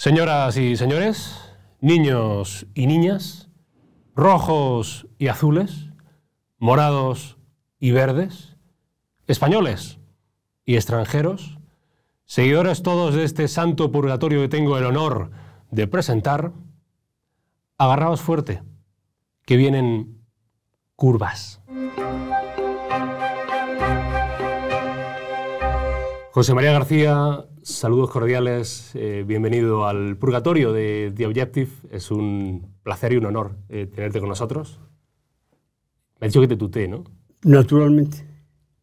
Señoras y señores, niños y niñas, rojos y azules, morados y verdes, españoles y extranjeros, seguidores todos de este santo purgatorio que tengo el honor de presentar, agarraos fuerte, que vienen curvas. José María García Saludos cordiales, eh, bienvenido al Purgatorio de The Objective. Es un placer y un honor eh, tenerte con nosotros. Me ha dicho que te tuté, ¿no? Naturalmente.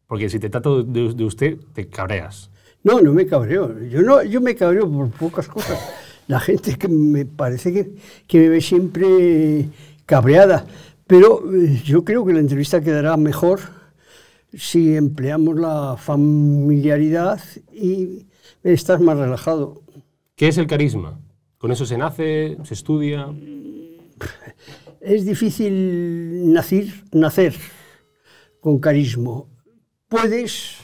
Porque si te trato de, de, usted, te cabreas. No, no me cabreo. Yo, no, yo me cabreo por pocas cosas. La gente que me parece que, que me ve siempre cabreada. Pero eh, yo creo que la entrevista quedará mejor si empleamos la familiaridad y estás más relajado. ¿Qué es el carisma? ¿Con eso se nace? ¿Se estudia? Es difícil nacer, nacer con carisma. Puedes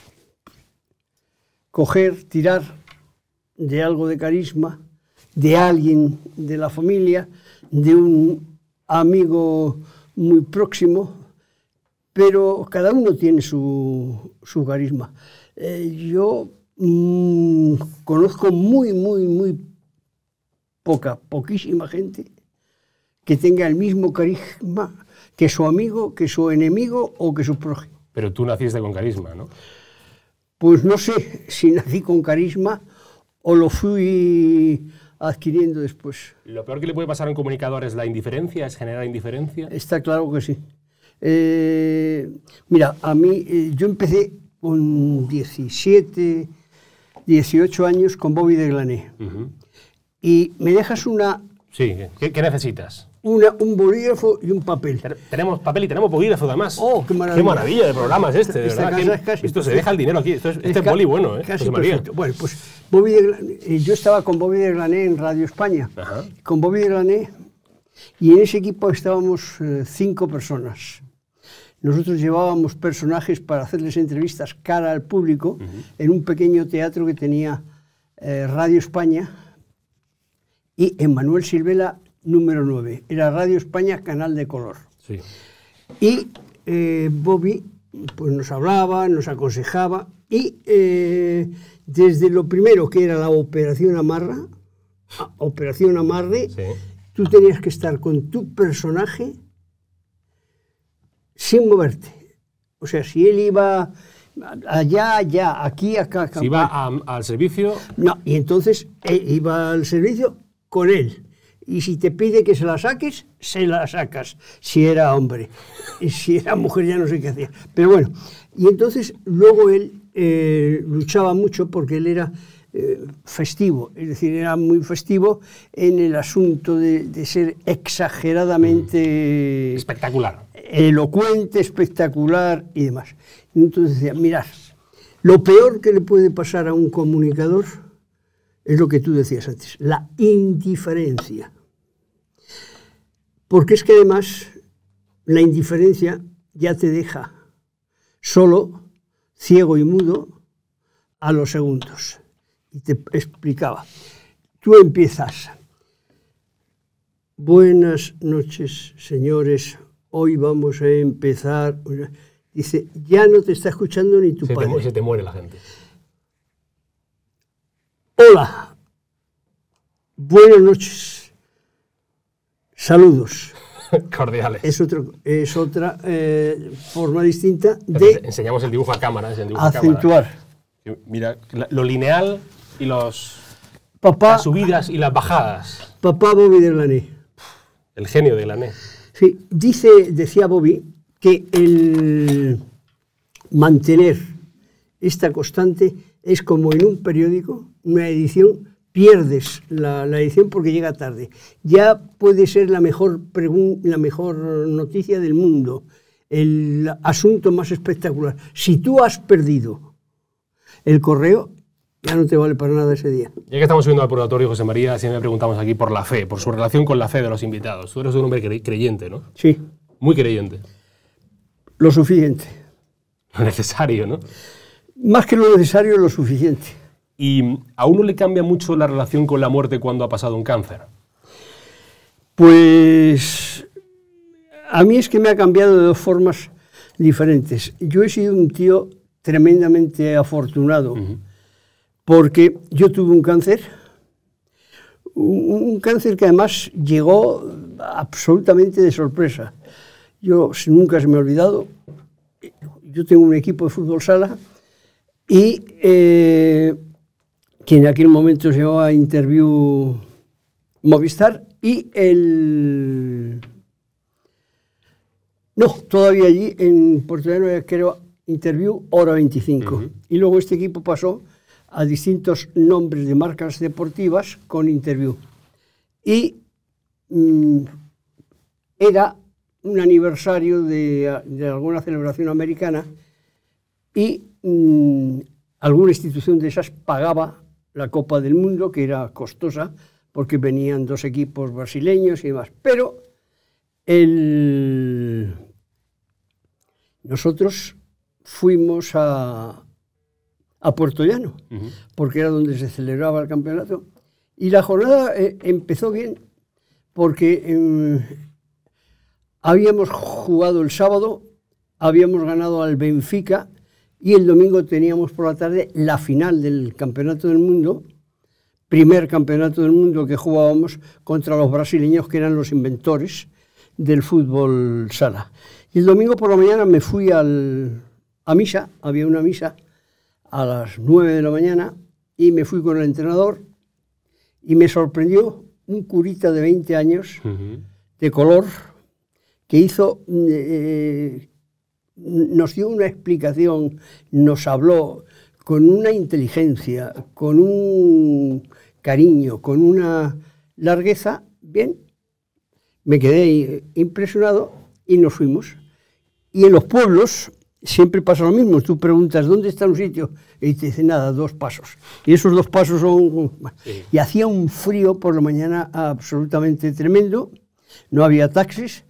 coger, tirar de algo de carisma, de alguien de la familia, de un amigo muy próximo, pero cada uno tiene su, carisma. Eh, yo Mm, conozco muy, muy, muy poca, poquísima gente que tenga el mismo carisma que su amigo, que su enemigo o que su prójimo. Pero tú naciste con carisma, ¿no? Pues no sé si nací con carisma o lo fui adquiriendo después. ¿Lo peor que le puede pasar a un comunicador es la indiferencia, es generar indiferencia? Está claro que sí. Eh, mira, a mí, eh, yo empecé con 17, 18 años con Bobby de Glané. Y me dejas una... Sí, ¿qué, necesitas? un bolígrafo y un papel. Tenemos papel y tenemos bolígrafo además. ¡Oh, qué maravilla! ¡Qué maravilla de programa es este! esto se deja el dinero aquí. Esto es, este es boli bueno, ¿eh? Casi María. Bueno, pues Bobby de eh, yo estaba con Bobby de Glané en Radio España. Con Bobby de Glané y en ese equipo estábamos eh, cinco personas. Nosotros llevábamos personajes para hacerles entrevistas cara al público en un pequeño teatro que tenía eh, Radio España y Emanuel Silvela número 9. Era Radio España Canal de Color. Y eh, Bobby pues, nos hablaba, nos aconsejaba y eh, desde lo primero que era la operación amarra, operación amarre, tú tenías que estar con tu personaje sin moverte. O sea, si él iba allá, allá, aquí, acá, acá. Si iba al servicio. No, y entonces iba al servicio con él. Y si te pide que se la saques, se la sacas, si era hombre. Y si era mujer ya no sé qué hacía. Pero bueno, y entonces luego él eh, luchaba mucho porque él era eh, festivo, es decir, era muy festivo en el asunto de ser exageradamente... Mm. Espectacular elocuente, espectacular y demás. entonces decía, mirad, lo peor que le puede pasar a un comunicador es lo que tú decías antes, la indiferencia. Porque es que además la indiferencia ya te deja solo, ciego y mudo a los segundos. Y te explicaba, tú empiezas. Buenas noches, señores hoy vamos a empezar. Dice, ya no te está escuchando ni tu padre. se te muere la gente. Hola, buenas noches, saludos. Cordiales. Es, otra eh, forma distinta de... Enseñamos el dibujo a cámara. Es A Mira, lo lineal y los, las subidas y las bajadas. Papá Bobby de Lané. El genio de Lané. Sí, dice, decía Bobby, que el mantener esta constante es como en un periódico, una edición, pierdes la, edición porque llega tarde. Ya puede ser la mejor, la mejor noticia del mundo, el asunto más espectacular. Si tú has perdido el correo, ya no te vale para nada ese día. Ya que estamos subiendo al purgatorio, José María, siempre preguntamos aquí por la fe, por su relación con la fe de los invitados. Tú eres un hombre creyente, ¿no? Sí. Muy creyente. Lo suficiente. Lo necesario, ¿no? Más que lo necesario, lo suficiente. ¿Y a uno le cambia mucho la relación con la muerte cuando ha pasado un cáncer? Pues a mí es que me ha cambiado de dos formas diferentes. Yo he sido un tío tremendamente afortunado porque yo tuve un cáncer, un, cáncer que además llegó absolutamente de sorpresa. Yo nunca se me ha olvidado, yo tengo un equipo de fútbol sala y eh, que en aquel momento se a Interview Movistar y el... No, todavía allí en Puerto Llano creo Interview Hora 25. Y luego este equipo pasó a distintos nombres de marcas deportivas con interview. Y mm, era un aniversario de, alguna celebración americana y mm, alguna institución de esas pagaba la Copa del Mundo, que era costosa, porque venían dos equipos brasileños y demás. Pero nosotros fuimos a, a Puerto Llano, porque era donde se celebraba el campeonato. Y la jornada eh, empezó bien, porque em, habíamos jugado el sábado, habíamos ganado al Benfica y el domingo teníamos por la tarde la final del Campeonato del Mundo, primer Campeonato del Mundo que jugábamos contra los brasileños que eran los inventores del fútbol sala. Y el domingo por la mañana me fui a misa, había una misa, a las 9 de la mañana y me fui con el entrenador y me sorprendió un curita de 20 años de color que hizo, eh, nos dio una explicación, nos habló con una inteligencia, con un cariño, con una largueza, bien, me quedé impresionado y nos fuimos. Y en los pueblos siempre pasa lo mismo. Tú preguntas, ¿dónde está un sitio? Y te dice, nada, dos pasos. Y esos dos pasos son... Y hacía un frío por la mañana absolutamente tremendo, no había taxis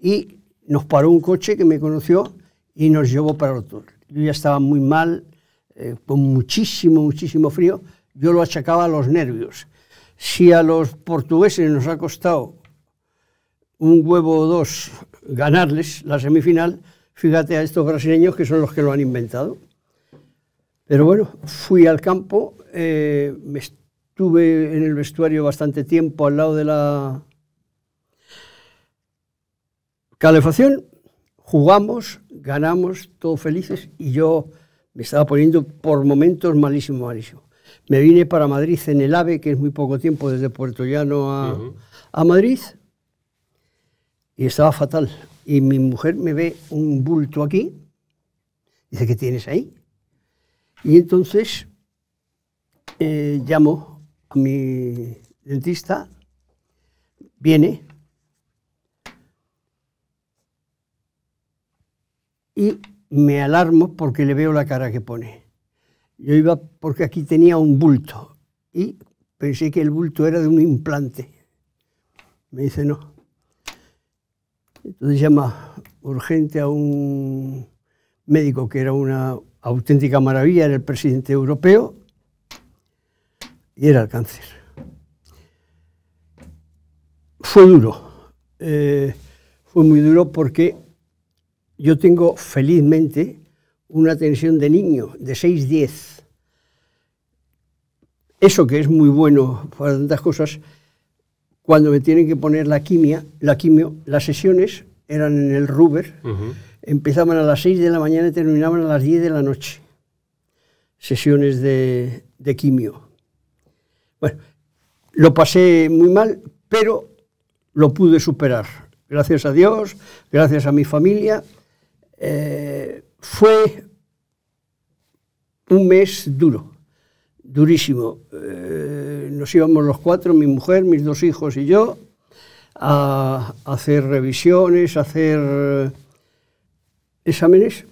y nos paró un coche que me conoció y nos llevó para el otro. Yo ya estaba muy mal, eh, con muchísimo, muchísimo frío. Yo lo achacaba a los nervios. Si a los portugueses nos ha costado un huevo o dos ganarles la semifinal, Fíjate a estos brasileños que son los que lo han inventado. Pero bueno, fui al campo, eh, me estuve en el vestuario bastante tiempo al lado de la calefacción, jugamos, ganamos, todos felices y yo me estaba poniendo por momentos malísimo, malísimo. Me vine para Madrid en el AVE, que es muy poco tiempo desde Puerto Llano a Madrid, y estaba fatal. Y mi mujer me ve un bulto aquí, dice, ¿qué tienes ahí? Y entonces eh, llamo a mi dentista, viene y me alarmo porque le veo la cara que pone. Yo iba porque aquí tenía un bulto y pensé que el bulto era de un implante. Me dice, no, entonces llama urgente a un médico que era una auténtica maravilla, era el presidente europeo, y era el cáncer. Fue duro, eh, fue muy duro porque yo tengo felizmente una atención de niño de 6-10. Eso que es muy bueno para tantas cosas, cuando me tienen que poner la quimia, la quimio, las sesiones eran en el Ruber, empezaban a las 6 de la mañana y terminaban a las 10 de la noche. Sesiones de, quimio. Bueno, lo pasé muy mal, pero lo pude superar. Gracias a Dios, gracias a mi familia. Eh, fue un mes duro, durísimo. Eh, nos íbamos los cuatro, mi mujer, mis dos hijos y yo, a hacer revisiones, a hacer exámenes.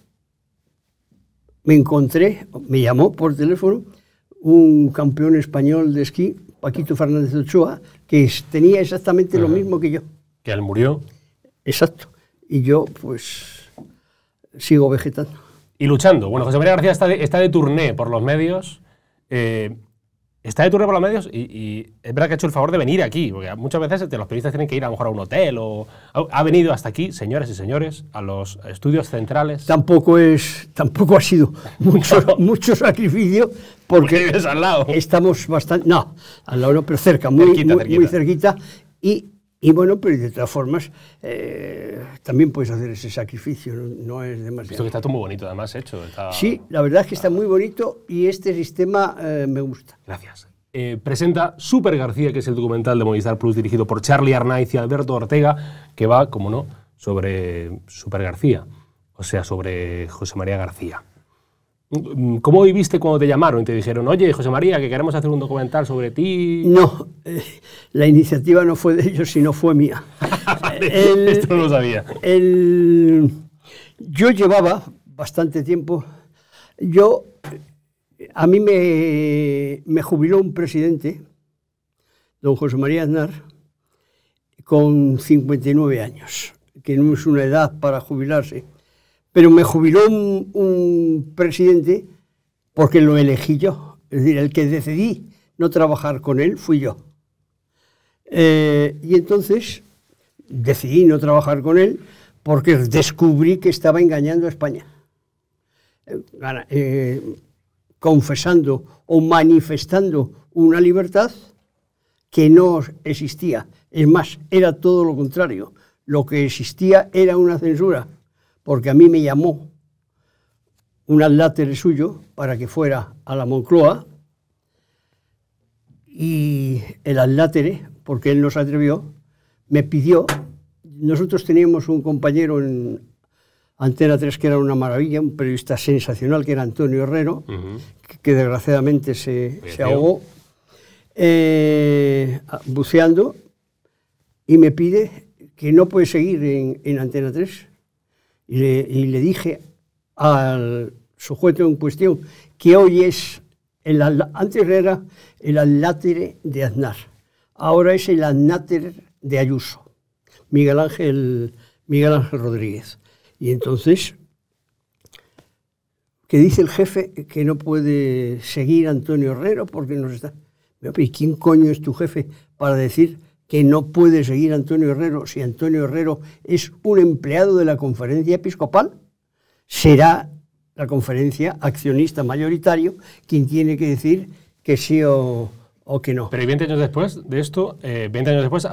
Me encontré, me llamó por teléfono, un campeón español de esquí, Paquito Fernández Ochoa, que tenía exactamente lo mismo que yo. Que él murió. Exacto. Y yo, pues, sigo vegetando. Y luchando. Bueno, José María García está de, está de tourné por los medios. Eh, está de turno por los medios y, es verdad que ha hecho el favor de venir aquí, porque muchas veces los periodistas tienen que ir a lo mejor a un hotel o ha venido hasta aquí, señores y señores, a los estudios centrales. Tampoco es, tampoco ha sido mucho, sacrificio porque, es al lado. estamos bastante, no, al lado pero cerca, muy cerquita, muy, muy cerquita y bueno, pero de todas formas, eh, también puedes hacer ese sacrificio, no, es demasiado. Esto que está todo muy bonito, además, hecho. Sí, la verdad es que está muy bonito y este sistema eh, me gusta. Gracias. Eh, presenta Super García, que es el documental de Movistar Plus dirigido por Charlie Arnaiz y Alberto Ortega, que va, como no, sobre Super García, o sea, sobre José María García. Mm, ¿Cómo viviste cuando te llamaron y te dijeron, oye, José María, que queremos hacer un documental sobre ti? No, eh, la iniciativa no fue de ellos, sino fue mía. Eh, Esto no lo sabía. yo llevaba bastante tiempo. Yo, a mí me, me jubiló un presidente, don José María Aznar, con 59 años, que no es una edad para jubilarse pero me jubiló un, presidente porque lo elegí yo. Es decir, el que decidí no trabajar con él fui yo. Eh, y entonces decidí no trabajar con él porque descubrí que estaba engañando a España. Eh, confesando o manifestando una libertad que no existía. Es más, era todo lo contrario. Lo que existía era una censura porque a mí me llamó un adláter suyo para que fuera a la Moncloa y el adláter, porque él no se atrevió, me pidió, nosotros teníamos un compañero en Antena 3 que era una maravilla, un periodista sensacional que era Antonio Herrero, que, desgraciadamente se, ahogó eh, buceando y me pide que no puede seguir en, en Antena 3 y le, dije al sujeto en cuestión que hoy es, el, antes era el alátere de Aznar, ahora es el alátere de Ayuso, Miguel Ángel, Miguel Ángel Rodríguez. Y entonces, que dice el jefe que no puede seguir Antonio Herrero porque no está... ¿Y quién coño es tu jefe para decir que no puede seguir Antonio Herrero si Antonio Herrero es un empleado de la conferencia episcopal, será la conferencia accionista mayoritario quien tiene que decir que sí o, que no. Pero 20 años después de esto, 20 eh, años después,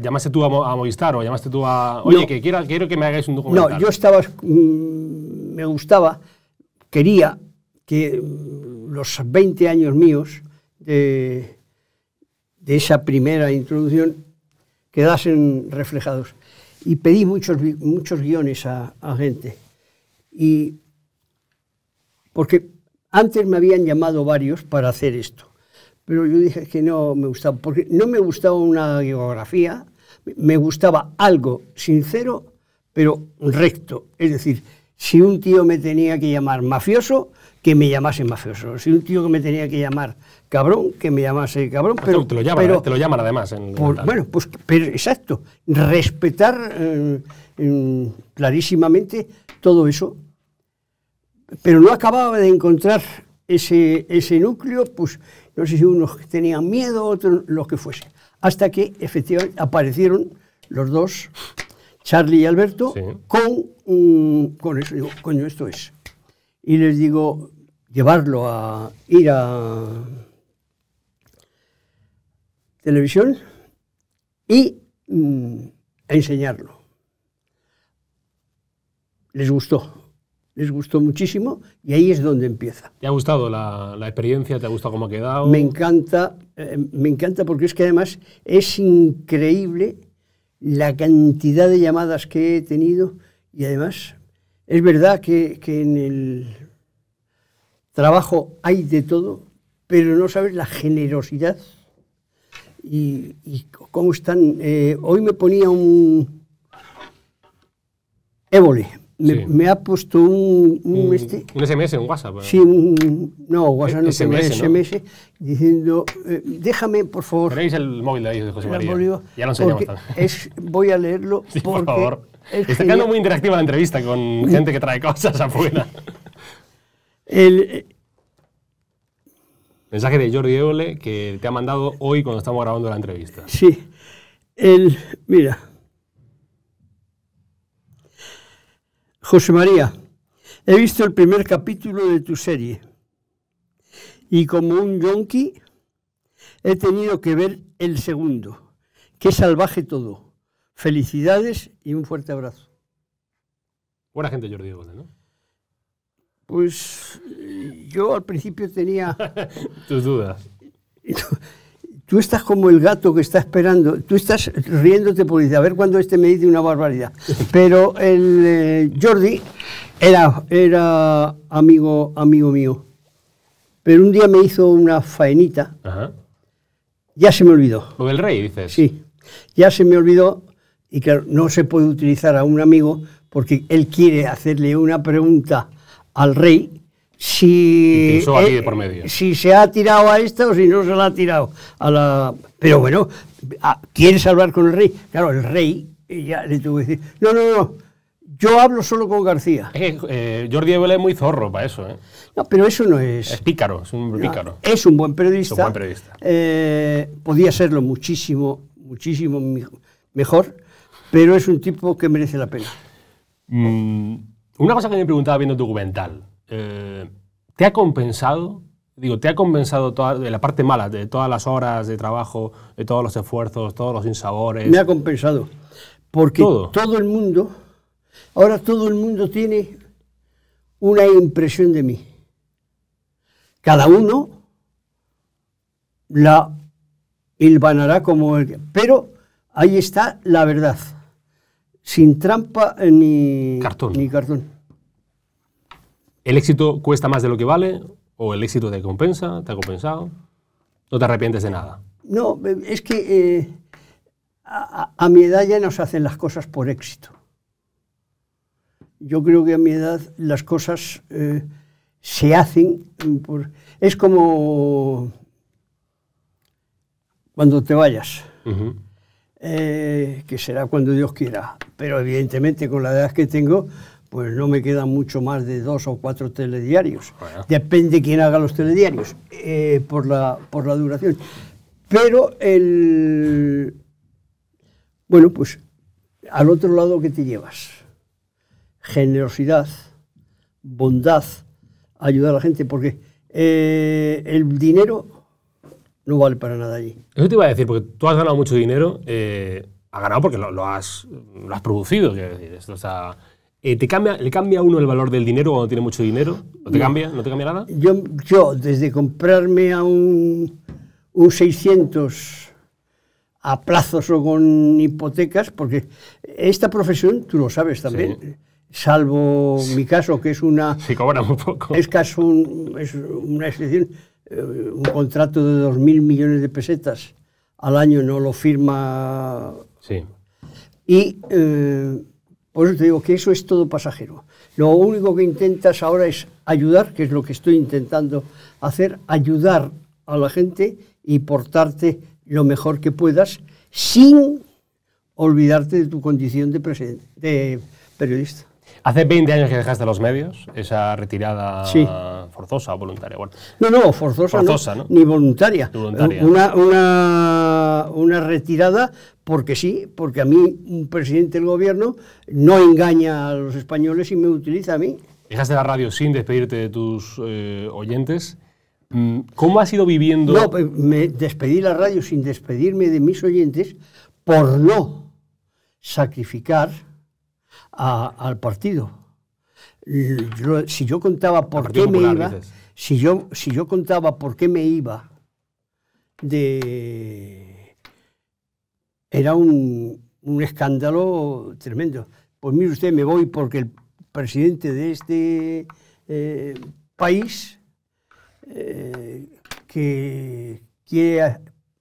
llamaste tú a, Movistar o llamaste tú a... Oye, que quiero, quiero que me hagáis un documental. No, yo estaba... Mm, me gustaba, quería que mm, los 20 años míos de de esa primera introducción quedasen reflejados. Y pedí muchos, muchos guiones a, gente. Y porque antes me habían llamado varios para hacer esto, pero yo dije que no me gustaba, porque no me gustaba una geografía, me gustaba algo sincero, pero recto. Es decir, si un tío me tenía que llamar mafioso, que me llamase mafioso. Si un tío que me tenía que llamar cabrón, que me llamase cabrón. Pero, eh, te, lo llaman, además. bueno, pues pero, exacto. Respetar eh, mm, clarísimamente todo eso. Pero no acababa de encontrar ese, ese núcleo, pues no sé si unos tenían miedo, otros lo que fuese. Hasta que efectivamente aparecieron los dos, Charlie y Alberto, con, mm, con eso. Digo, coño, esto es. Y les digo, llevarlo a ir a televisión y a mm, enseñarlo. Les gustó, les gustó muchísimo y ahí es donde empieza. ¿Te ha gustado la, experiencia? ¿Te ha gustado cómo ha quedado? Me encanta, eh, me encanta porque es que además es increíble la cantidad de llamadas que he tenido y además es verdad que en el trabajo hay de todo, pero no sabes la generosidad y, cómo están. Eh, hoy me ponía un ébole, Me, ha puesto un, un, SMS, este un WhatsApp. ¿eh? Sí, un, no, WhatsApp no, SMS, e-, SMS diciendo, eh, déjame, por favor. Tenéis el móvil de ahí, José María. ya lo enseñamos es, Voy a leerlo. por favor. Está quedando muy interactiva la entrevista con gente que trae cosas afuera. El, eh, Mensaje de Jordi Evole que te ha mandado hoy cuando estamos grabando la entrevista. Sí. El, mira. José María, he visto el primer capítulo de tu serie y como un yonki he tenido que ver el segundo. Qué salvaje todo. Felicidades y un fuerte abrazo. Buena gente Jordi Ebole, ¿no? Pues yo al principio tenía... Tus dudas. Tú estás como el gato que está esperando, tú estás riéndote por a ver cuándo este me dice una barbaridad. Pero el eh, Jordi era, era amigo, amigo mío. Pero un día me hizo una faenita. Ya se me olvidó. Con el rey, dices. Sí, ya se me olvidó. Y que no se puede utilizar a un amigo porque él quiere hacerle una pregunta al rey si, eh, por medio. si se ha tirado a esta o si no se la ha tirado a la... Pero bueno, Quiere hablar con el rey? Claro, el rey ya le tuvo que decir, no, no, no, yo hablo solo con García. Eh, Jordi Evole es muy zorro para eso. ¿eh? No, pero eso no es. Es pícaro, es un pícaro. es un buen periodista. un buen periodista. Eh, podía serlo muchísimo, muchísimo mejor, pero es un tipo que merece la pena. Mm, una cosa que me preguntaba viendo tu documental, eh, ¿te ha compensado? Digo, ¿te ha compensado toda, la parte mala, de todas las horas de trabajo, de todos los esfuerzos, todos los insabores? Me ha compensado. Porque todo, el mundo, ahora todo el mundo tiene una impresión de mí. Cada uno la hilvanará como el... Pero ahí está la verdad sin trampa eh, ni cartón. ni cartón. ¿El éxito cuesta más de lo que vale? ¿O el éxito te compensa? ¿Te ha compensado? ¿No te arrepientes de nada? No, es que eh, a, mi edad ya no se hacen las cosas por éxito. Yo creo que a mi edad las cosas eh, se hacen mm, por... Es como cuando te vayas. Eh, que será cuando Dios quiera. Pero evidentemente con la edad que tengo, pues no me quedan mucho más de dos o cuatro telediarios. Depende quién haga los telediarios eh, por, la, por la duración. Pero el... Bueno, pues al otro lado que te llevas. Generosidad, bondad, ayudar a la gente, porque eh, el dinero no vale para nada allí. Eso te iba a decir, porque tú has ganado mucho dinero, eh, ha ganado porque lo, has, lo has producido, decir. Esto eh, ¿te cambia, ¿Le cambia a uno el valor del dinero cuando tiene mucho dinero? ¿No te, Cambia, ¿no te cambia nada? Yo, yo, desde comprarme a un, un 600 a plazos o con hipotecas, porque esta profesión, tú lo sabes también, salvo mi caso, que es una... Sí, cobra muy poco. Es, caso, es una excepción eh, un contrato de 2.000 millones de pesetas al año no lo firma. Sí. Y eh, por eso te digo que eso es todo pasajero. Lo único que intentas ahora es ayudar, que es lo que estoy intentando hacer, ayudar a la gente y portarte lo mejor que puedas sin olvidarte de tu condición de, de periodista. Hace 20 años que dejaste los medios, esa retirada forzosa o voluntaria. no, no, forzosa, no, ni voluntaria. Una, retirada porque sí, porque a mí un presidente del gobierno no engaña a los españoles y me utiliza a mí. Dejaste la radio sin despedirte de tus eh, oyentes. Mm, ¿Cómo has ido viviendo? No, me despedí la radio sin despedirme de mis oyentes por no sacrificar al partido. si yo contaba por qué me iba, si yo, si yo contaba por qué me iba era un, un escándalo tremendo. Pues mire usted, me voy porque el presidente de este eh, país eh, que quiere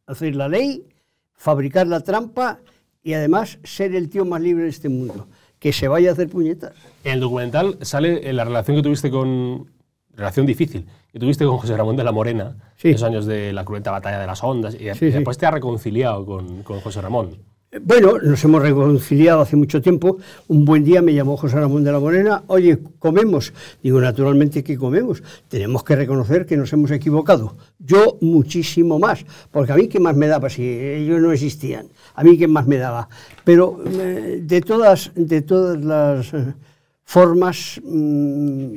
hacer la ley, fabricar la trampa y además ser el tío más libre de este mundo que se vaya a hacer puñetas. el documental sale eh, la relación que tuviste con. Relación difícil que tuviste con José Ramón de la Morena, en esos años de la cruenta batalla de las ondas, y, después te ha reconciliado con, con José Ramón. Bueno, nos hemos reconciliado hace mucho tiempo. Un buen día me llamó José Ramón de la Morena, oye, comemos. Digo, naturalmente que comemos. Tenemos que reconocer que nos hemos equivocado. Yo muchísimo más, porque a mí qué más me daba si ellos no existían. A mí qué más me daba. Pero eh, de, todas, de todas las eh, formas, mm,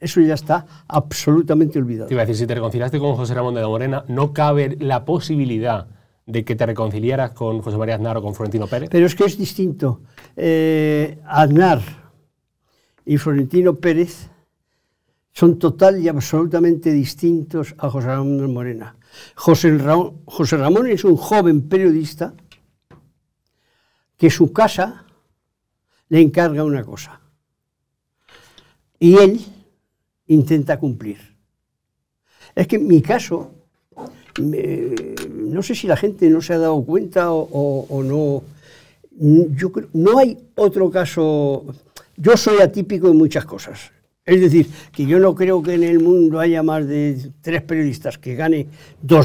eso ya está absolutamente olvidado. Te iba a decir, si te reconciliaste con José Ramón de la Morena, no cabe la posibilidad de que te reconciliaras con José María Aznar o con Florentino Pérez? Pero es que es distinto. Eh, Aznar y Florentino Pérez son total y absolutamente distintos a José Ramón Morena. José, Ramón, José Ramón es un joven periodista que su casa le encarga una cosa y él intenta cumplir. Es que en mi caso, me, no sé si la gente no se ha dado cuenta o, no. Yo no hay otro caso. Yo soy atípico en muchas cosas. Es decir, que yo no creo que en el mundo haya más de tres periodistas que gane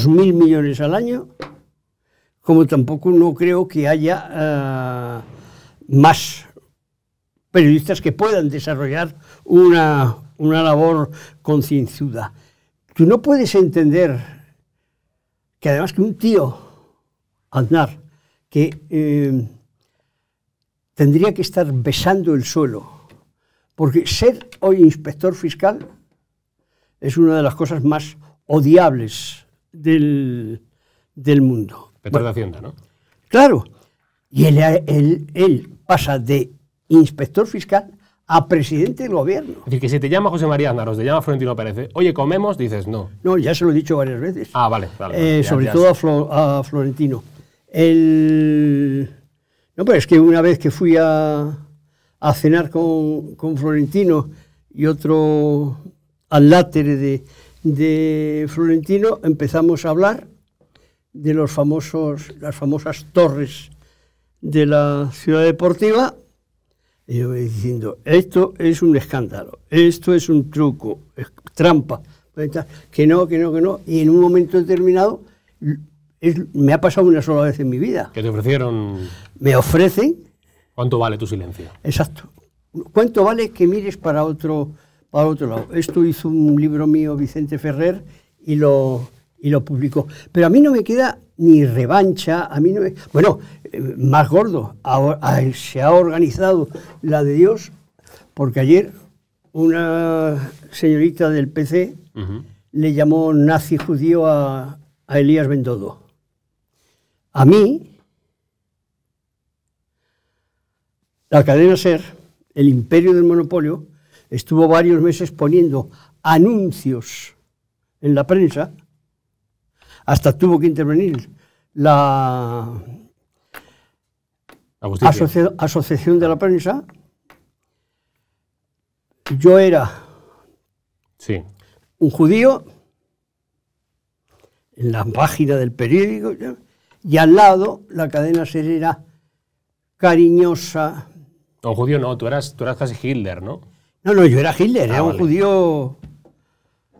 mil millones al año, como tampoco no creo que haya eh, más periodistas que puedan desarrollar una, una labor concienzuda. Tú no puedes entender que además que un tío, Aznar, que eh, tendría que estar besando el suelo, porque ser hoy inspector fiscal es una de las cosas más odiables del, mundo. Inspector de Hacienda, ¿no? Claro. Y él, él pasa de inspector fiscal a presidente del gobierno. Es decir, que se te llama José María Aznar te llama Florentino Pérez, eh, oye, comemos, dices no. No, ya se lo he dicho varias veces. Ah, vale, vale. Eh, sobre todo a, Florentino. El... No, pero es que una vez que fui a, cenar con, con, Florentino y otro al látere de, de Florentino, empezamos a hablar de los famosos, las famosas torres de la ciudad deportiva y yo voy diciendo, esto es un escándalo, esto es un truco, trampa, que no, que no, que no. Y en un momento determinado, me ha pasado una sola vez en mi vida. ¿Que te ofrecieron? Me ofrecen. ¿Cuánto vale tu silencio? Exacto. ¿Cuánto vale que mires para otro, para otro lado? Esto hizo un libro mío, Vicente Ferrer, y lo, y lo publicó. Pero a mí no me queda ni revancha, a mí no me... Bueno, eh, más gordo, ah, se ha organizado la de Dios, porque ayer una señorita del PC le llamó nazi judío a, a Elías Bendodo. A mí, la cadena SER, el imperio del monopolio, estuvo varios meses poniendo anuncios en la prensa hasta tuvo que intervenir la, Asociación de la Prensa. Yo era un judío en la página del periódico y al lado la cadena serera cariñosa. Un judío no, tú eras, tú eras casi Hitler, ¿no? No, no, yo era Hitler, ah, era un judío...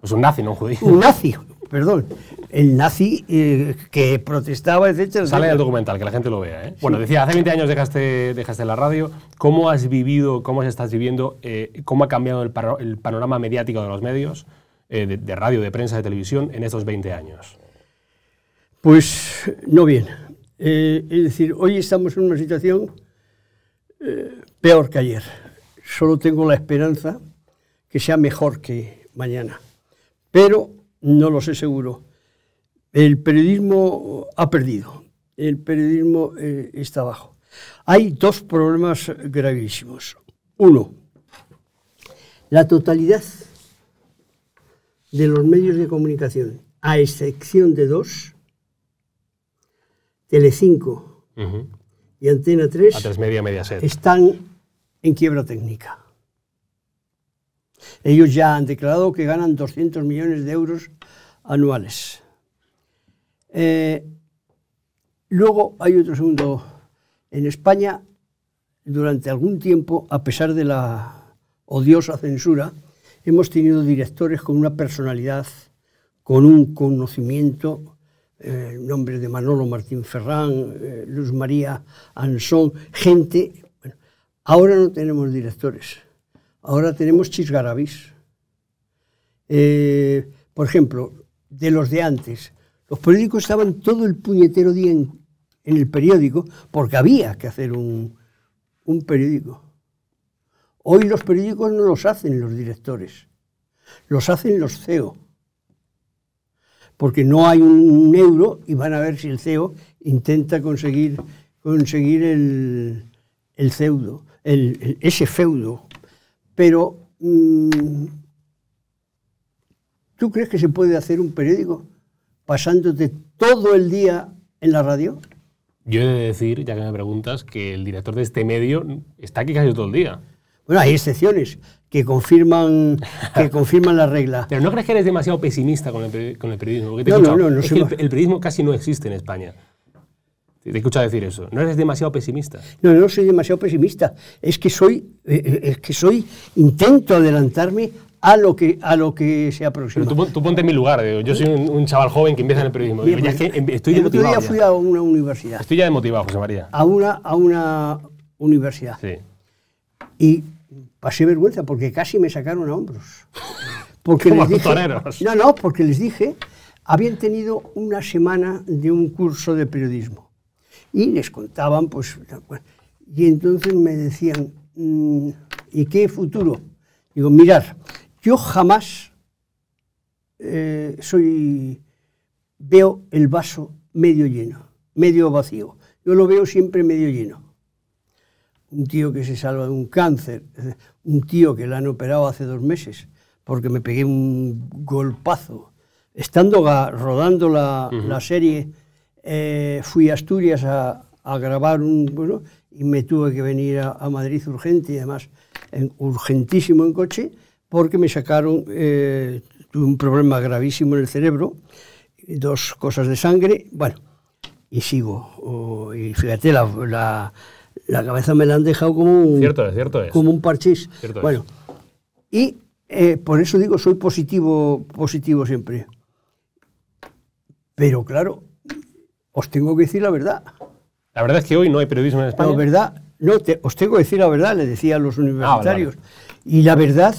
Pues un nazi, no un judío. Un nazi, perdón, el nazi eh, que protestaba, etc. Sale el documental, que la gente lo vea. ¿eh? Bueno, decía, hace 20 años dejaste, dejaste la radio. ¿Cómo has vivido, cómo estás viviendo, eh, cómo ha cambiado el, panorama mediático de los medios, de, de, radio, de prensa, de televisión, en estos 20 años? Pues no bien. es decir, hoy estamos en una situación peor que ayer. Solo tengo la esperanza que sea mejor que mañana. Pero no lo sé seguro. El periodismo ha perdido, el periodismo eh, está abajo. Hay dos problemas gravísimos. Uno, la totalidad de los medios de comunicación, a excepción de dos, Telecinco 5 y Antena 3, Media, están en quiebra técnica. Ellos ya han declarado que ganan 200 millones de euros anuales. Eh, luego hay otro segundo. En España, durante algún tiempo, a pesar de la odiosa censura, hemos tenido directores con una personalidad, con un conocimiento eh, Nombre nombre de Manolo Martín Ferrán, eh, Luz María Ansón, gente. ahora no tenemos directores ahora tenemos chisgarabis. Eh, por ejemplo, de los de antes, los periódicos estaban todo el puñetero día en, el periódico porque había que hacer un, periódico. Hoy los periódicos no los hacen los directores, los hacen los CEO. Porque no hay un euro y van a ver si el CEO intenta conseguir, conseguir el, feudo, ese feudo pero, mm, ¿tú crees que se puede hacer un periódico pasándote todo el día en la radio? Yo he de decir, ya que me preguntas, que el director de este medio está aquí casi todo el día. Bueno, hay excepciones que confirman, que confirman la regla. Pero no crees que eres demasiado pesimista con el, con el periodismo. no, no, no, no, el periodismo casi no existe en España. Te he decir eso. ¿No eres demasiado pesimista? No, no soy demasiado pesimista. Es que soy, eh, eh, es que soy, intento adelantarme a lo que, a lo que se aproxima. tú, ponte en mi lugar. Eh. Yo soy un, chaval joven que empieza en el periodismo. Digo, em, ya estoy fui a una universidad. Estoy ya demotivado, José María. A una, a una universidad. Sí. Y pasé vergüenza porque casi me sacaron a hombros. Como No, no, porque les dije, habían tenido una semana de un curso de periodismo y les contaban, pues, y entonces me decían, mm, ¿y qué futuro? Digo, mirad, yo jamás eh, soy, veo el vaso medio lleno, medio vacío. Yo lo veo siempre medio lleno. Un tío que se salva de un cáncer, un tío que le han operado hace dos meses porque me pegué un golpazo. Estando rodando la, la serie eh, fui a Asturias a, grabar un... Bueno, y me tuve que venir a, Madrid urgente y además urgentísimo en coche porque me sacaron, eh, tuve un problema gravísimo en el cerebro, dos cosas de sangre, bueno, y sigo. y fíjate, la, cabeza me la han dejado como un, cierto es, cierto Como un parchís. bueno, y eh, por eso digo, soy positivo, positivo siempre. Pero claro, os tengo que decir la verdad. La verdad es que hoy no hay periodismo en España. verdad, no, te, os tengo que decir la verdad, le decía a los ah, universitarios. Y la verdad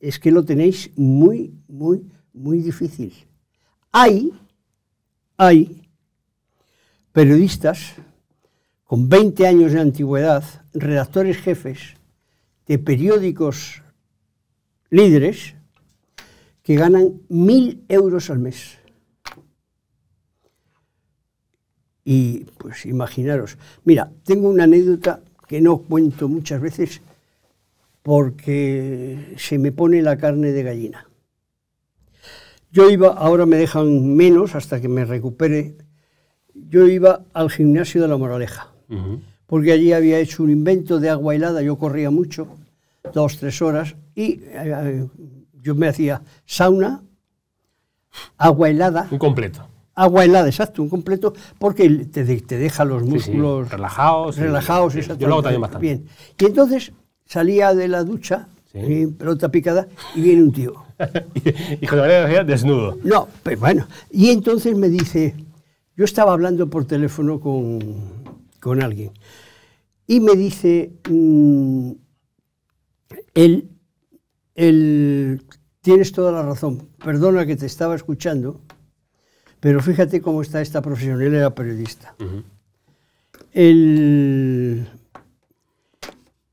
es que lo tenéis muy, muy, muy difícil. Hay, hay periodistas con 20 años de antigüedad, redactores jefes de periódicos líderes que ganan mil euros al mes. Y pues imaginaros, mira, tengo una anécdota que no cuento muchas veces porque se me pone la carne de gallina. Yo iba, ahora me dejan menos hasta que me recupere, yo iba al gimnasio de la Moraleja, porque allí había hecho un invento de agua helada, yo corría mucho, dos, tres horas, y eh, yo me hacía sauna, agua helada. Un completo agua helada, exacto, un completo, porque te, deja los músculos relajados. Relajados, exacto. Yo lo hago también bastante. Bien. Y entonces salía de la ducha, eh, pelota picada, y viene un tío. y de María desnudo. No, pues bueno. Y entonces me dice, yo estaba hablando por teléfono con, alguien, y me dice, mm, él, él, tienes toda la razón, perdona que te estaba escuchando pero fíjate cómo está esta profesión, él era periodista. Él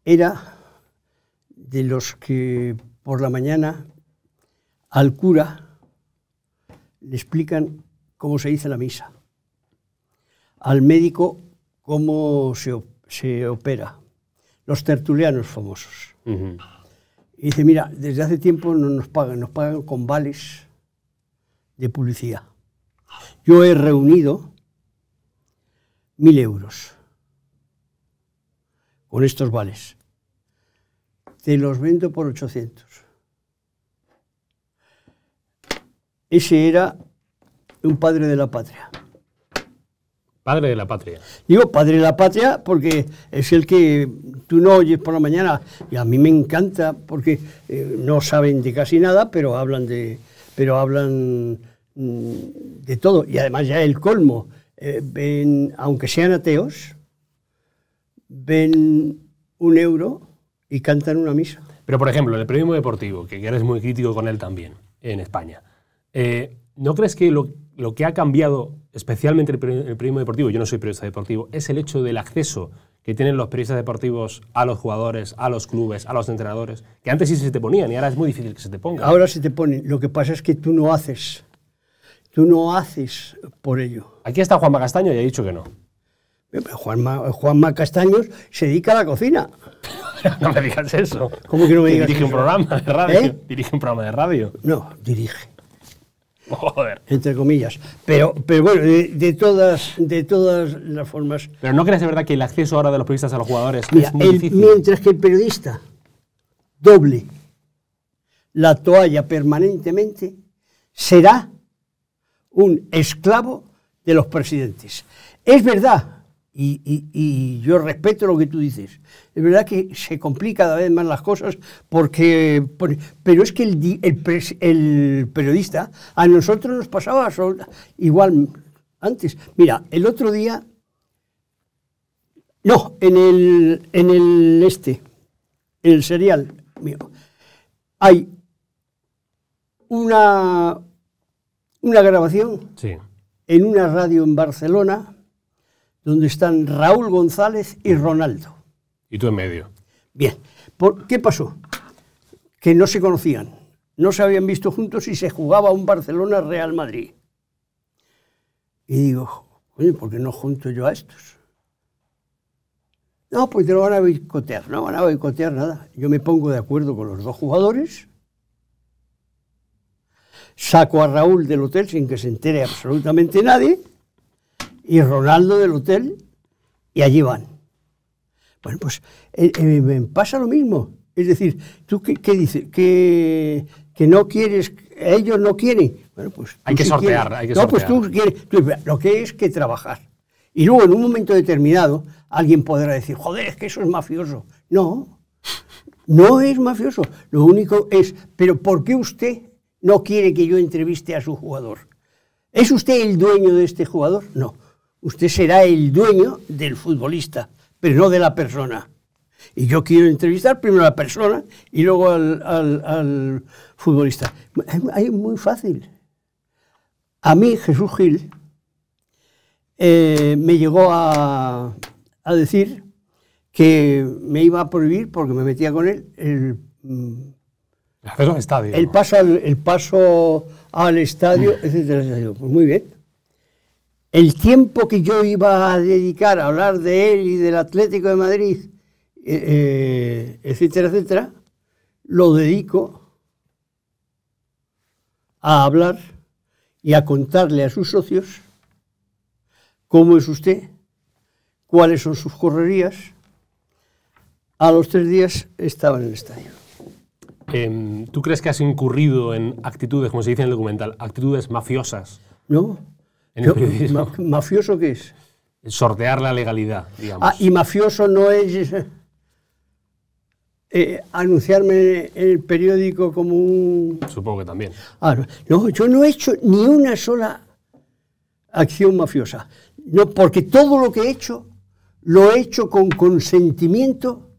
era de los que por la mañana al cura le explican cómo se dice la misa, al médico cómo se, opera, los tertulianos famosos. Y dice, mira, desde hace tiempo no nos pagan, nos pagan con vales de publicidad. Yo he reunido mil euros con estos vales. Te los vendo por 800. Ese era un padre de la patria. Padre de la patria. Digo padre de la patria porque es el que tú no oyes por la mañana y a mí me encanta porque eh, no saben de casi nada, pero hablan de pero hablan Mm, de todo, y además ya el colmo, eh, ven, aunque sean ateos, ven un euro y cantan una misa. Pero, por ejemplo, el periodismo deportivo, que eres muy crítico con él también, en España, eh, ¿no crees que lo, que ha cambiado especialmente el, el periodismo deportivo, yo no soy periodista deportivo, es el hecho del acceso que tienen los periodistas deportivos a los jugadores, a los clubes, a los entrenadores, que antes sí se te ponían y ahora es muy difícil que se te ponga. Ahora se te ponen, lo que pasa es que tú no haces tú no haces por ello. Aquí está Juanma Castaño y ha dicho que no. Juanma, Juanma Castaños se dedica a la cocina. no me digas eso. ¿Cómo que no me digas Dirige un programa de radio. ¿Eh? Dirige un programa de radio. No, dirige. Joder. Entre comillas. Pero, pero bueno, de, todas, de todas las formas. Pero no crees verdad que el acceso ahora de los periodistas a los jugadores es muy difícil. Mientras que el periodista doble la toalla permanentemente, será un esclavo de los presidentes. Es verdad, y, yo respeto lo que tú dices, es verdad que se complica cada vez más las cosas porque, pero es que el, periodista a nosotros nos pasaba igual antes. Mira, el otro día, no, en el, en el este, en el serial mío, hay una, una grabación en una radio en Barcelona donde están Raúl González y Ronaldo. Y tú en medio. Bien. ¿Por ¿Qué pasó? Que no se conocían, no se habían visto juntos y se jugaba un Barcelona-Real Madrid. Y digo, oye, ¿por qué no junto yo a estos? No, pues te lo van a boicotear, no van a boicotear nada. Yo me pongo de acuerdo con los dos jugadores saco a Raúl del hotel sin que se entere absolutamente nadie, y Ronaldo del hotel, y allí van. Bueno, pues eh, eh, pasa lo mismo. Es decir, ¿tú qué, dices? Que, que no quieres, ellos no quieren. Bueno, pues hay que sortear, hay que No, pues tú quieres, lo que es que trabajar. Y luego en un momento determinado alguien podrá decir, joder, es que eso es mafioso. No, no es mafioso. Lo único es, pero ¿por qué usted no quiere que yo entreviste a su jugador. ¿Es usted el dueño de este jugador? No. Usted será el dueño del futbolista, pero no de la persona. Y yo quiero entrevistar primero a la persona y luego al, futbolista. Es muy fácil. A mí, Jesús Gil, eh, me llegó a, a, decir que me iba a prohibir, porque me metía con él, el, mm, el paso al, estadio, mm. etcétera, Pues muy bien. El tiempo que yo iba a dedicar a hablar de él y del Atlético de Madrid, eh, eh, etcétera, etcétera, lo dedico a hablar y a contarle a sus socios cómo es usted, cuáles son sus correrías. A los tres días estaba en el estadio. Em, ¿tú crees que has incurrido en actitudes, como se dice en el documental, actitudes mafiosas? No. ¿Mafioso qué es? Sortear la legalidad, digamos. Ah, y mafioso no es eh, anunciarme en el periódico como un... Supongo que también. Ah, no, yo no he hecho ni una sola acción mafiosa. No, porque todo lo que he hecho lo he hecho con consentimiento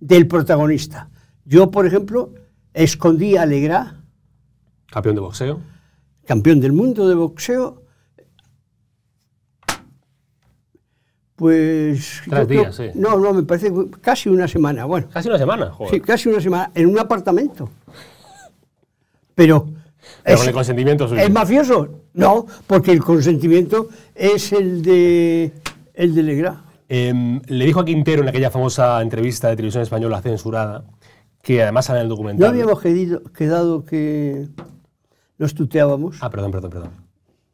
del protagonista. Yo, por ejemplo, escondí a Alegra. Campeón de boxeo. Campeón del mundo de boxeo. Pues. días, sí. No, no, me parece casi una semana. Bueno. Casi una semana, Sí, casi una semana. En un apartamento. Pero. Pero el consentimiento suyo. ¿Es mafioso? No, porque el consentimiento es el de. El de Legra. Em, le dijo a Quintero en aquella famosa entrevista de televisión española censurada que además sale en el documental. No habíamos quedado que nos tuteábamos. Ah, perdón, perdón, perdón.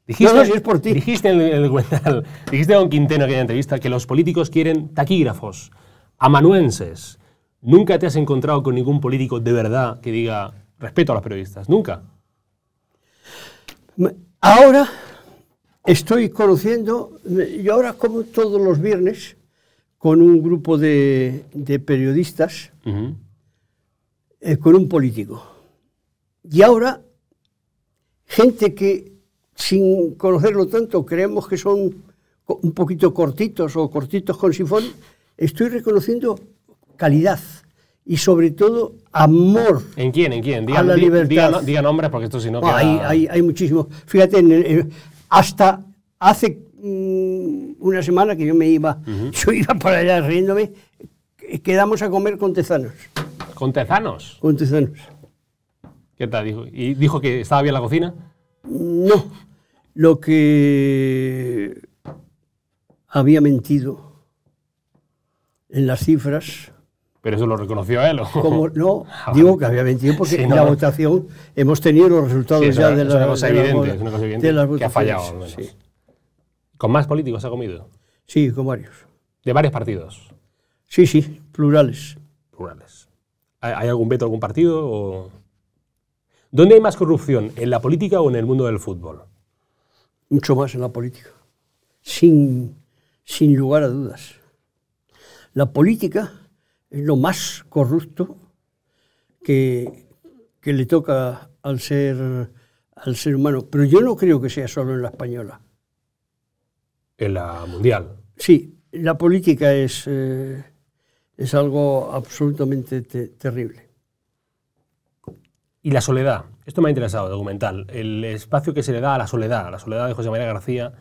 Dijiste, no, Dijiste en el documental, dijiste a Don Quinteno en aquella entrevista que los políticos quieren taquígrafos, amanuenses. ¿Nunca te has encontrado con ningún político de verdad que diga respeto a los periodistas? ¿Nunca? Ahora estoy conociendo, yo ahora como todos los viernes, con un grupo de, periodistas. Eh, con un político. Y ahora, gente que sin conocerlo tanto creemos que son un poquito cortitos o cortitos con sifón, estoy reconociendo calidad y sobre todo amor. ¿En quién? ¿En quién? Diga, nombres porque esto si no... Hay, hay, muchísimos. Fíjate, eh, hasta hace mm, una semana que yo me iba, yo iba para allá riéndome, eh, quedamos a comer con tezanos. Contezanos. tezanos? ¿Qué tal? ¿Y dijo que estaba bien la cocina? No. Lo que había mentido en las cifras. Pero eso lo reconoció él. Como, no, ah, digo que había mentido porque en la votación hemos tenido los resultados ya de, las una cosa evidente Que ha fallado. ¿Con más políticos ha comido? Sí, con varios. ¿De varios partidos? Sí, sí, plurales. Plurales. ¿Hay algún veto algún partido? O... ¿Dónde hay más corrupción? ¿En la política o en el mundo del fútbol? Mucho más en la política. Sin, sin lugar a dudas. La política es lo más corrupto que, le toca al ser, al ser humano. Pero yo no creo que sea solo en la española. En la mundial. Sí, la política es, eh, es algo absolutamente terrible. Y la soledad. Esto me ha interesado, documental. El espacio que se le da a la soledad, a la soledad de José María García,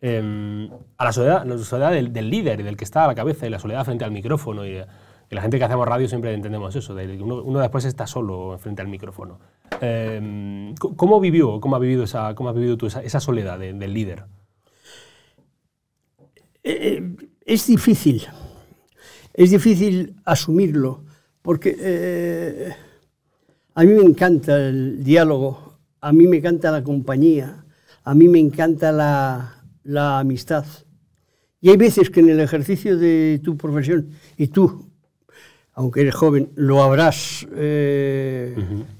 em, a la soledad, la soledad del, líder, del que está a la cabeza, y la soledad frente al micrófono. Y, la gente que hacemos radio siempre entendemos eso, de que uno, después está solo frente al micrófono. Em, ¿Cómo vivió, cómo, ha vivido esa, cómo has vivido tú esa, soledad del líder? Eh, eh, es difícil es difícil asumirlo, porque eh, a mí me encanta el diálogo, a mí me encanta la compañía, a mí me encanta la, amistad. Y hay veces que en el ejercicio de tu profesión, y tú, aunque eres joven, lo habrás eh,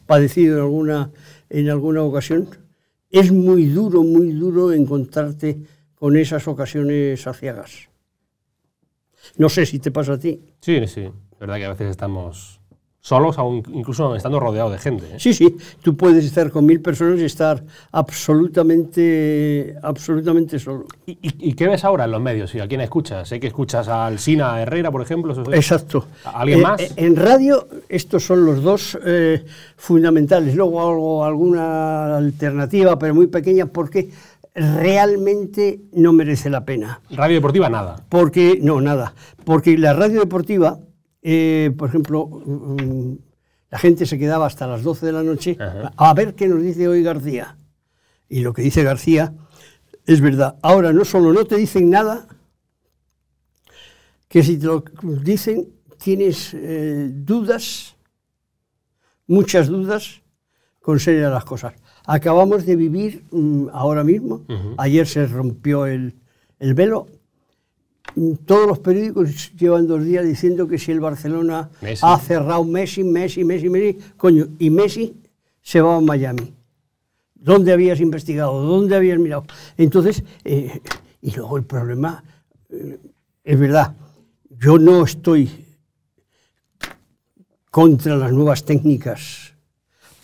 padecido en alguna, en alguna ocasión, es muy duro, muy duro encontrarte con esas ocasiones aciagas. No sé si te pasa a ti. Sí, sí. Es verdad que a veces estamos solos, incluso estando rodeados de gente. ¿eh? Sí, sí. Tú puedes estar con mil personas y estar absolutamente, absolutamente solo. ¿Y, qué ves ahora en los medios? ¿Y ¿A quién escuchas? Sé que escuchas a Sina Herrera, por ejemplo. Exacto. alguien eh, más? Eh, en radio, estos son los dos fundamentales. Luego algo, alguna alternativa, pero muy pequeña, porque realmente no merece la pena. Radio deportiva, nada. Porque, no, nada. Porque la radio deportiva, eh, por ejemplo, mm, mm, la gente se quedaba hasta las 12 de la noche a ver qué nos dice hoy García. Y lo que dice García es verdad. Ahora, no solo no te dicen nada, que si te lo dicen tienes eh, dudas, muchas dudas con serias las cosas. Acabamos de vivir mm, ahora mismo, ayer se rompió el, velo, mm, todos los periódicos llevan dos días diciendo que si el Barcelona ha cerrado Messi, Messi, Messi, Messi, coño, y Messi se va a Miami. ¿Dónde habías investigado? ¿Dónde habías mirado? Entonces, eh, y luego el problema, eh, es verdad, yo no estoy contra las nuevas técnicas,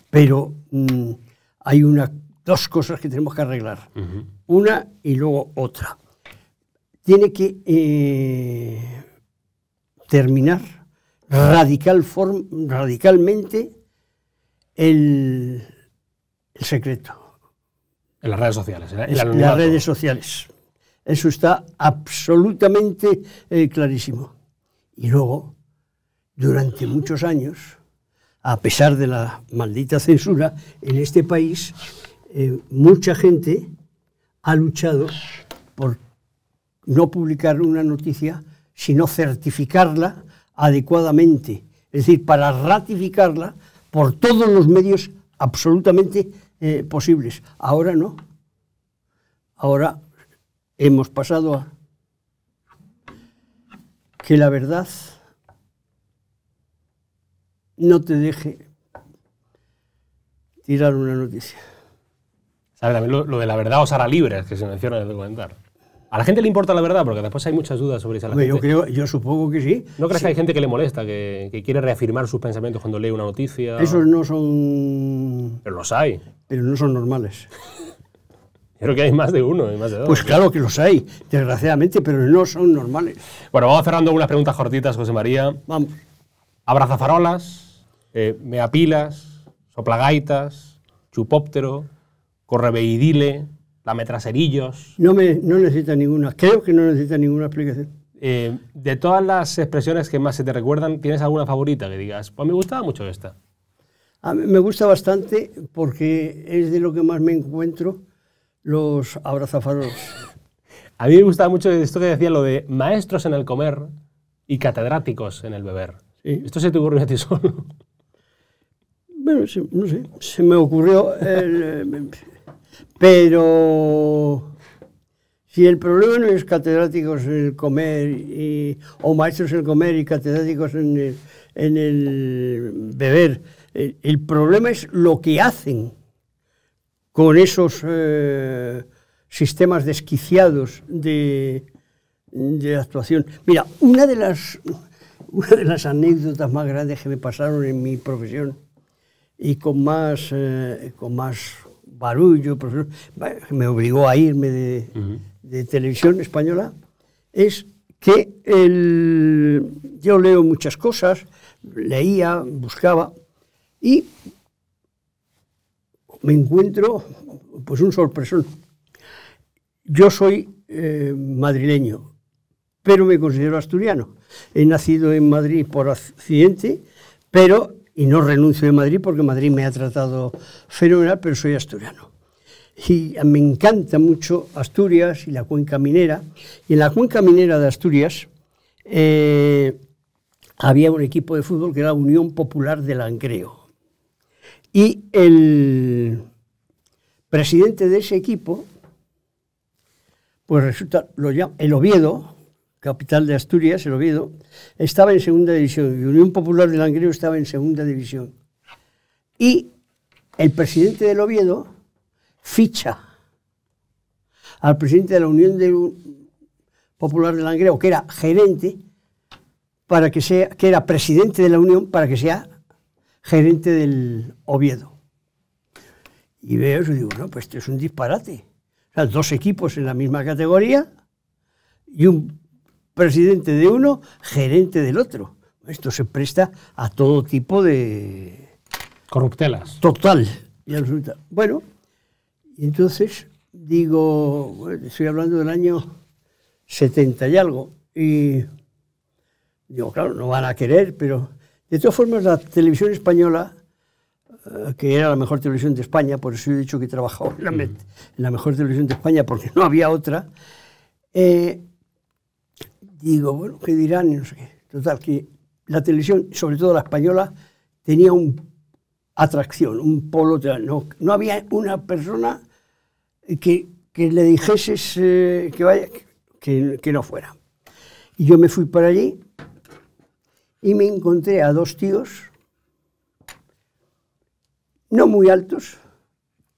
pero... Mm, hay una, dos cosas que tenemos que arreglar. Una y luego otra. Tiene que eh, terminar radical radicalmente el, secreto. En las redes sociales. ¿eh? las redes sociales. Eso está absolutamente eh, clarísimo. Y luego, durante muchos años, a pesar de la maldita censura, en este país eh, mucha gente ha luchado por no publicar una noticia, sino certificarla adecuadamente, es decir, para ratificarla por todos los medios absolutamente eh, posibles. Ahora no. Ahora hemos pasado a que la verdad no te deje tirar una noticia. ¿Sabe también lo, de la verdad os hará libres, que se menciona en el documental? ¿A la gente le importa la verdad? Porque después hay muchas dudas sobre esa la Yo, yo supongo que sí. ¿No crees que hay gente que le molesta, que, quiere reafirmar sus pensamientos cuando lee una noticia? Esos no son... Pero los hay. Pero no son normales. Creo que hay más de uno y más de dos. Pues claro que los hay, desgraciadamente, pero no son normales. Bueno, vamos cerrando unas preguntas cortitas, José María. Vamos. farolas. Eh, meapilas, soplagaitas, chupóptero, correveidile, lametraserillos. No, me, no necesita ninguna, creo que no necesita ninguna explicación. Eh, de todas las expresiones que más se te recuerdan, ¿tienes alguna favorita que digas? Pues me gustaba mucho esta. A mí me gusta bastante porque es de lo que más me encuentro los abrazafaros. A mí me gustaba mucho esto que decía lo de maestros en el comer y catedráticos en el beber. Esto se te ocurrió a ti solo. Bueno, no sé, se me ocurrió. Eh, pero si el problema no es catedráticos en el comer o maestros en el comer y catedráticos en el, beber, el, problema es lo que hacen con esos eh, sistemas desquiciados de, de actuación. Mira, una de las una de las anécdotas más grandes que me pasaron en mi profesión y con más, eh, con más barullo. Me obligó a irme de, televisión española. Es que el, yo leo muchas cosas, leía, buscaba y me encuentro pues un sorpresón. Yo soy eh, madrileño, pero me considero asturiano. He nacido en Madrid por accidente, pero y no renuncio de Madrid porque Madrid me ha tratado fenomenal, pero soy asturiano. Y me encanta mucho Asturias y la cuenca minera. Y en la cuenca minera de Asturias eh, había un equipo de fútbol que era Unión Popular de Langreo. Y el presidente de ese equipo, pues resulta, lo el Oviedo, capital de Asturias, el Oviedo, estaba en segunda división y Unión Popular del Langreo estaba en segunda división. Y el presidente del Oviedo ficha al presidente de la Unión Popular del Langreo, que era gerente, para que sea, que era presidente de la Unión para que sea gerente del Oviedo. Y veo eso y digo, no, pues esto es un disparate. O sea, dos equipos en la misma categoría y un presidente de uno, gerente del otro. Esto se presta a todo tipo de... Corruptelas. Total y absoluta. Bueno, entonces digo, estoy hablando del año 70 y algo, y digo, claro, no van a querer, pero de todas formas la televisión española, eh, que era la mejor televisión de España, por eso he dicho que he trabajado en la mejor televisión de España porque no había otra, eh, digo, bueno, ¿qué dirán? No sé Total, que la televisión, sobre todo la española, tenía una atracción, un polo. No, no había una persona que, le dijese eh, que, vaya, que, que no fuera. Y yo me fui para allí y me encontré a dos tíos, no muy altos,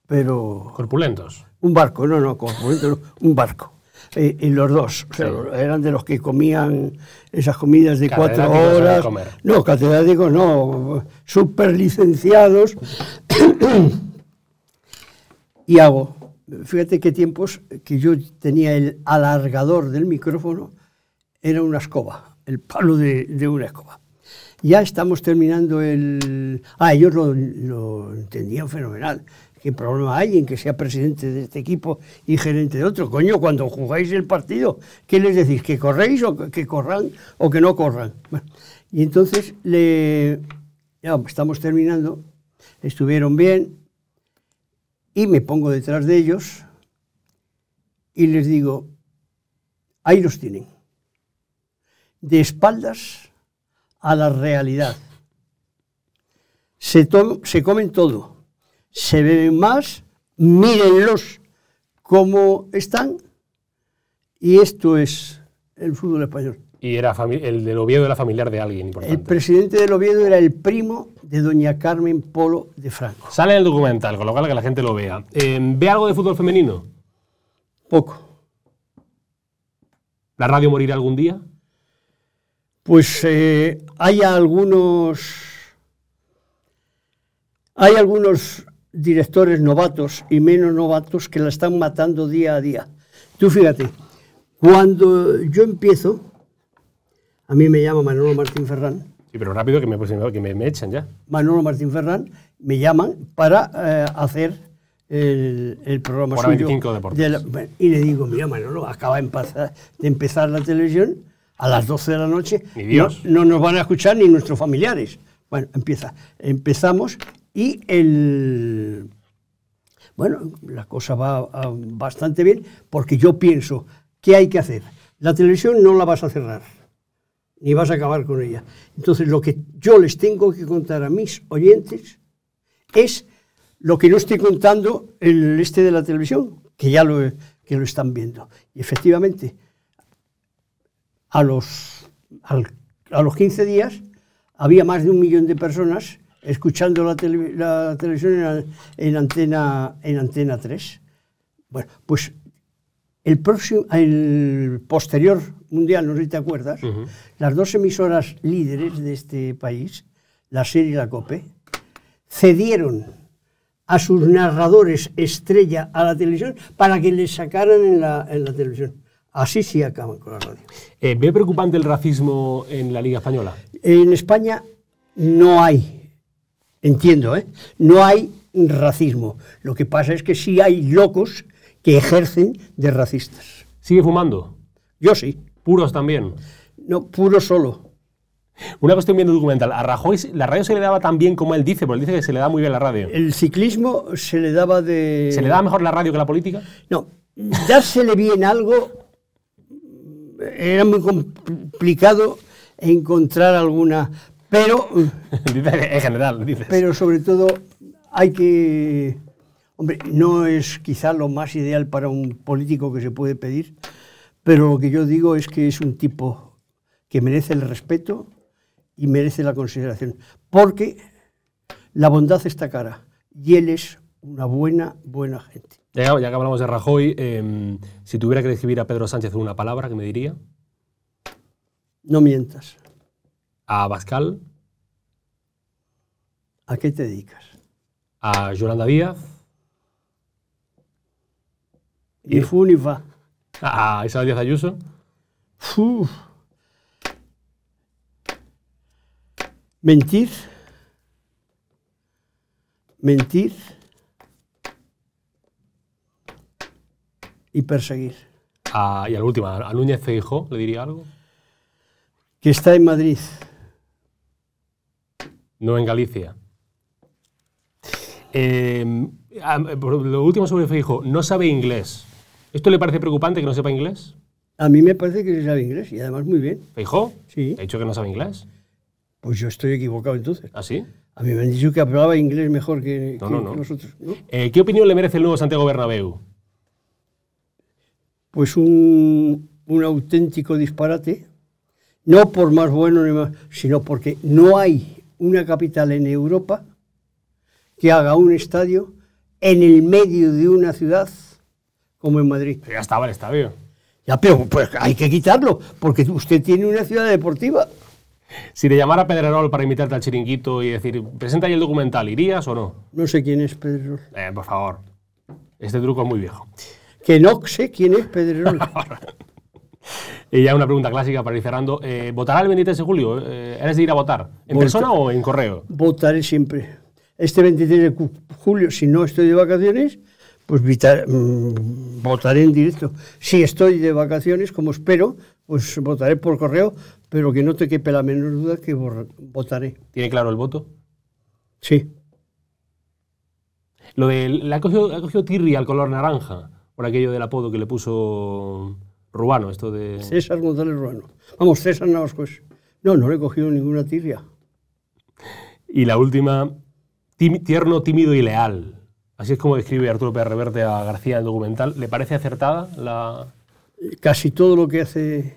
pero... Corpulentos. Un barco, no, no, corpulentos, un barco. Eh, y los dos. Eran de los que comían esas comidas de cuatro horas. No, catedráticos no, super licenciados. y hago. Fíjate qué tiempos que yo tenía el alargador del micrófono, era una escoba, el palo de, una escoba. Ya estamos terminando el... Ah, ellos lo entendían fenomenal. ¿Qué problema hay en que sea presidente de este equipo y gerente de otro? Coño, cuando jugáis el partido, ¿qué les decís? ¿Que corréis o que corran o que no corran? y entonces le. Ya, estamos terminando. Estuvieron bien. Y me pongo detrás de ellos y les digo: ahí los tienen. De espaldas a la realidad. Se, se comen todo se beben más, mírenlos cómo están. Y esto es el fútbol español. Y era el del Oviedo era familiar de alguien importante. El presidente del Oviedo era el primo de doña Carmen Polo de Franco. Sale en el documental, con lo cual que la gente lo vea. Em, ¿Ve algo de fútbol femenino? Poco. ¿La radio morirá algún día? Pues eh, hay algunos. Hay algunos directores novatos y menos novatos que la están matando día a día. Tú fíjate, cuando yo empiezo, a mí me llama Manolo Martín Ferrán. Sí, pero rápido que me, echan ya. Manolo Martín Ferrán me llaman para eh, hacer el, programa y le digo, mira Manolo, acaba de empezar, la televisión a las 12 de la noche. Dios. No, no nos van a escuchar ni nuestros familiares. Bueno, empieza. Empezamos y el. Bueno, la cosa va ah, bastante bien porque yo pienso, ¿qué hay que hacer? La televisión no la vas a cerrar, ni vas a acabar con ella. Entonces, lo que yo les tengo que contar a mis oyentes es lo que no estoy contando el este de la televisión, que ya lo, que lo están viendo. Y efectivamente, a los, a los 15 días había más de un millón de personas escuchando la, televisión en, antena, en Antena 3. Bueno, pues el, próximo, el posterior mundial, no sé si te acuerdas, las dos emisoras líderes de este país, la serie y la COPE, cedieron a sus narradores estrella a la televisión para que les sacaran en la, en la televisión. Así sí acaban con la radio. Eh, ¿Ve preocupante el racismo en la Liga Española? En España no hay Entiendo, ¿eh? No hay racismo. Lo que pasa es que sí hay locos que ejercen de racistas. ¿Sigue fumando? Yo sí. ¿Puros también? No, puros solo. Una cuestión bien documental. A Rajoy la radio se le daba tan bien como él dice, porque él dice que se le da muy bien la radio. ¿El ciclismo se le daba de...? ¿Se le daba mejor la radio que la política? No. Dársele bien algo era muy complicado encontrar alguna pero. en general, Pero sobre todo hay que. Hombre, no es quizá lo más ideal para un político que se puede pedir, pero lo que yo digo es que es un tipo que merece el respeto y merece la consideración, porque la bondad está cara y él es una buena, buena gente. Ya, que hablamos de Rajoy, em, si tuviera que describir a Pedro Sánchez una palabra, ¿qué me diría? No mientas a pascal? ¿A qué te dedicas? A Yolanda Díaz. Y, eh, Funifa. A Isabel Díaz Ayuso. Mentir. Mentir. Y perseguir. Ah, y a la última, a Núñez Feijó, ¿le diría algo? Que está en Madrid no en Galicia. Em, lo último sobre Feijo, no sabe inglés. ¿Esto le parece preocupante que no sepa inglés? A mí me parece que se sabe inglés y además muy bien. ¿Feijó? Sí. ha dicho que no sabe inglés? Pues yo estoy equivocado entonces. ¿Ah, sí? A mí me han dicho que hablaba inglés mejor que, nosotros. Eh, ¿Qué opinión le merece el nuevo Santiago Bernabéu? Pues un, un auténtico disparate. No por más bueno ni más, sino porque no hay una capital en Europa que haga un estadio en el medio de una ciudad como en Madrid. ya estaba el estadio. Ya, pero pues hay que quitarlo, porque usted tiene una ciudad deportiva. Si le llamara Pedrerol para invitarte al chiringuito y decir, presenta ahí el documental, ¿irías o no? No sé quién es Pedrerol. Eh, por favor, este truco es muy viejo. Que no sé quién es Pedrerol. Y ya una pregunta clásica para ir cerrando. Eh, ¿Votará el 23 de julio? Eh, ¿Eres de ir a votar? ¿En persona o en correo? Votaré siempre. Este 23 de julio, si no estoy de vacaciones, pues mm, votaré en directo. Si estoy de vacaciones, como espero, pues votaré por correo, pero que no te quepe la menor duda que votaré. ¿Tiene claro el voto? Sí. Lo de, le ha cogido, ha cogido Tirri al color naranja, por aquello del apodo que le puso Ruano, esto de... César González Ruano. Vamos, César Navasco. Pues. No, no le he cogido ninguna tibia. Y la última, tierno, tímido y leal. Así es como describe Arturo Pérez Reverte a García en el documental. ¿Le parece acertada la...? Casi todo lo que hace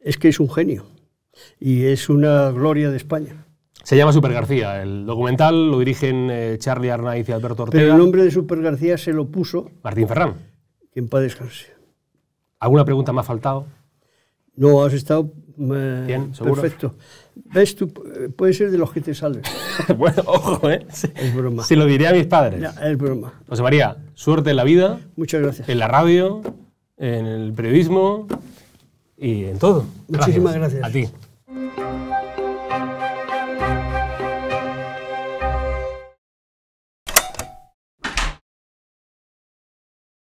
es que es un genio y es una gloria de España. Se llama Super García. El documental lo dirigen eh, Charlie Arnaiz y Alberto Ortega. Pero el nombre de Super García se lo puso... Martín Ferrán. quien en ¿Alguna pregunta me ha faltado? No, has estado eh, perfecto. ¿Ves tú? Puede ser de los que te salen. bueno, ojo, ¿eh? Es broma. Se lo diré a mis padres. es broma. José María, suerte en la vida. Muchas gracias. En la radio, en el periodismo y en todo. Muchísimas gracias. A ti.